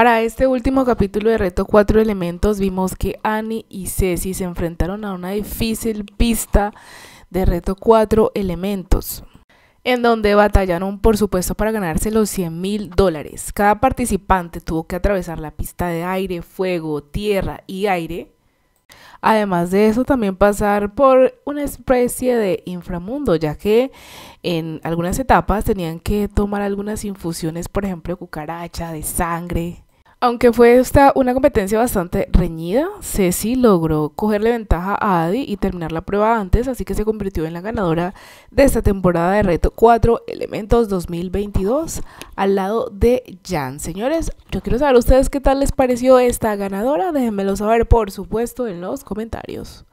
Para este último capítulo de Reto Cuatro Elementos vimos que Annie y Ceci se enfrentaron a una difícil pista de Reto Cuatro Elementos en donde batallaron por supuesto para ganarse los 100 mil dólares. Cada participante tuvo que atravesar la pista de aire, fuego, tierra y aire. Además de eso, también pasar por una especie de inframundo, ya que en algunas etapas tenían que tomar algunas infusiones, por ejemplo, cucaracha, de sangre, aunque fue esta una competencia bastante reñida, Ceci logró cogerle ventaja a Adi y terminar la prueba antes, así que se convirtió en la ganadora de esta temporada de Reto 4 Elementos 2022 al lado de Jan. Señores, yo quiero saber ustedes qué tal les pareció esta ganadora, déjenmelo saber por supuesto en los comentarios.